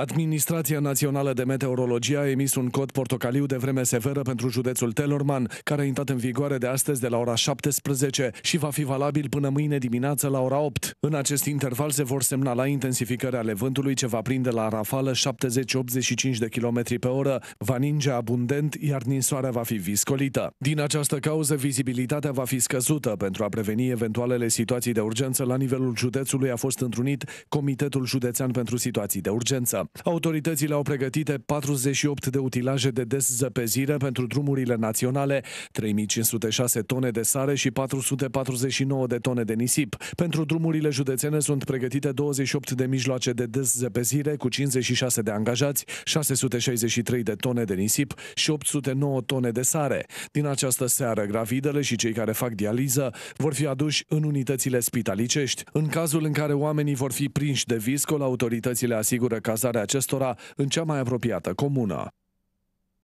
Administrația Națională de Meteorologie a emis un cod portocaliu de vreme severă pentru județul Telorman, care a intrat în vigoare de astăzi de la ora 17 și va fi valabil până mâine dimineață la ora 8. În acest interval se vor semna la intensificări ale vântului ce va prinde la rafală 70-85 de km pe oră, va ninge abundent, iar ninsoarea va fi viscolită. Din această cauză, vizibilitatea va fi scăzută pentru a preveni eventualele situații de urgență la nivelul județului a fost întrunit Comitetul Județean pentru Situații de Urgență. Autoritățile au pregătite 48 de utilaje de deszăpezire pentru drumurile naționale, 3506 tone de sare și 449 de tone de nisip. Pentru drumurile județene sunt pregătite 28 de mijloace de deszăpezire cu 56 de angajați, 663 de tone de nisip și 809 tone de sare. Din această seară, gravidele și cei care fac dializă vor fi aduși în unitățile spitalicești. În cazul în care oamenii vor fi prinși de viscol, autoritățile asigură cazare deplasarea acestora în cea mai apropiată comună.